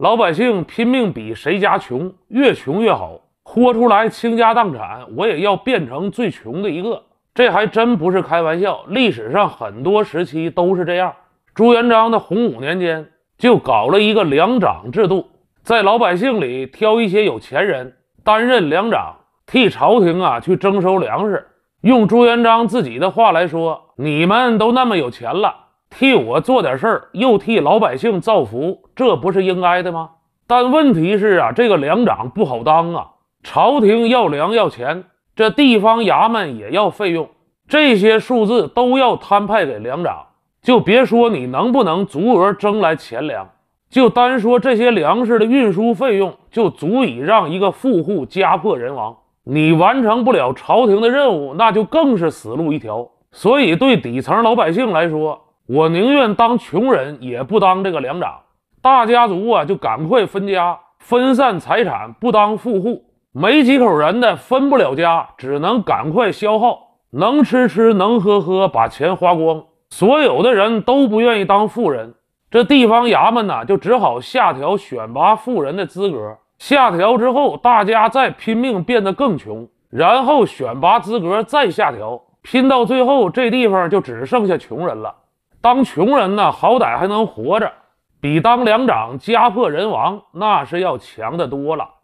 老百姓拼命比谁家穷，越穷越好，豁出来倾家荡产，我也要变成最穷的一个。这还真不是开玩笑，历史上很多时期都是这样。朱元璋的洪武年间就搞了一个粮长制度，在老百姓里挑一些有钱人担任粮长，替朝廷啊去征收粮食。用朱元璋自己的话来说：“你们都那么有钱了。”替我做点事儿，又替老百姓造福，这不是应该的吗？但问题是啊，这个粮长不好当啊！朝廷要粮要钱，这地方衙门也要费用，这些数字都要摊派给粮长。就别说你能不能足额征来钱粮，就单说这些粮食的运输费用，就足以让一个富户家破人亡。你完成不了朝廷的任务，那就更是死路一条。所以，对底层老百姓来说，我宁愿当穷人，也不当这个粮长。大家族啊，就赶快分家，分散财产，不当富户。没几口人的，分不了家，只能赶快消耗，能吃吃，能喝喝，把钱花光。所有的人都不愿意当富人，这地方衙门呢，就只好下调选拔富人的资格。下调之后，大家再拼命变得更穷，然后选拔资格再下调，拼到最后，这地方就只剩下穷人了。当穷人呢，好歹还能活着，比当粮长家破人亡那是要强得多了。